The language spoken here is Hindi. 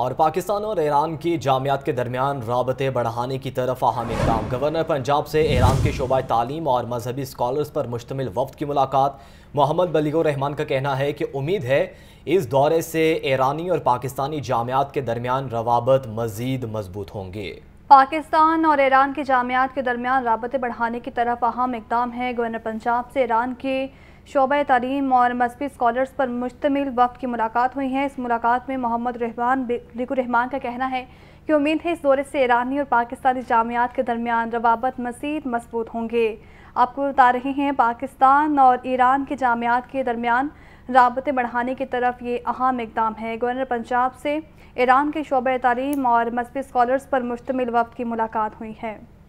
और पाकिस्तान और ईरान की जामियात के दरमियान रबते बढ़ाने की तरफ अहम इकदाम गवर्नर पंजाब से ईरान के शोबा तालीम और मजहबी स्कॉलर्स पर मुश्तमिल वफद की मुलाकात मोहम्मद बलीगो रहमान का कहना है कि उम्मीद है इस दौरे से ईरानी और पाकिस्तानी जामियात के दरमियान रवाबत मज़ीद मजबूत होंगे पाकिस्तान और ईरान की जामियात के दरमियान रबते बढ़ाने की तरफ अहम इकदाम है गवर्नर पंजाब से ईरान के शोबा तलीम और मजहबी स्कॉलर्स पर मुश्तमिल वक्त की मुलाकात हुई है इस मुलाकात में मोहम्मद रहमान लिकू रहमान का कहना है कि उम्मीद है इस दौरे से ईरानी और पाकिस्तानी जामियात के दरमियान रवाबत मजीद मजबूत होंगे आपको बता रहे हैं पाकिस्तान और ईरान के जामियात के दरमियान रबतें बढ़ाने की तरफ ये अहम इकदाम है गवर्नर पंजाब से ईरान के शोबे तलीम और मजहबी स्कॉलर्स पर मुश्तमिल वक्त की मुलाकात हुई है